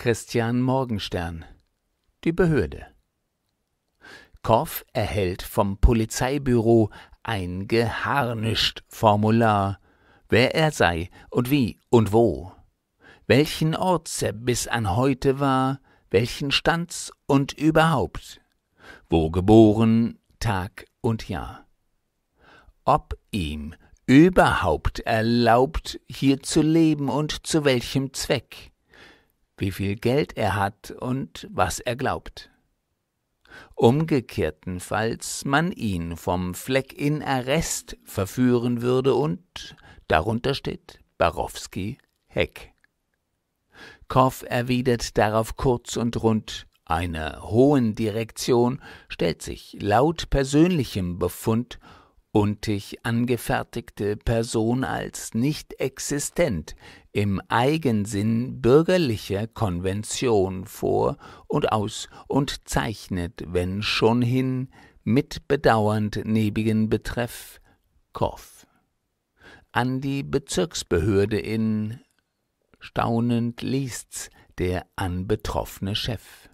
Christian Morgenstern Die Behörde Korff erhält vom Polizeibüro ein geharnischt Formular, wer er sei und wie und wo, welchen Ort er bis an heute war, welchen Stands und überhaupt, wo geboren, Tag und Jahr. Ob ihm überhaupt erlaubt, hier zu leben und zu welchem Zweck wie viel Geld er hat und was er glaubt. Umgekehrtenfalls man ihn vom Fleck in Arrest verführen würde und, darunter steht Barowski Heck. Koff erwidert darauf kurz und rund, einer hohen Direktion stellt sich laut persönlichem Befund untig angefertigte Person als nicht existent im Eigensinn bürgerlicher Konvention vor und aus und zeichnet, wenn schon hin, mit bedauernd nebigen Betreff Koff an die Bezirksbehörde in Staunend liest's der anbetroffene Chef.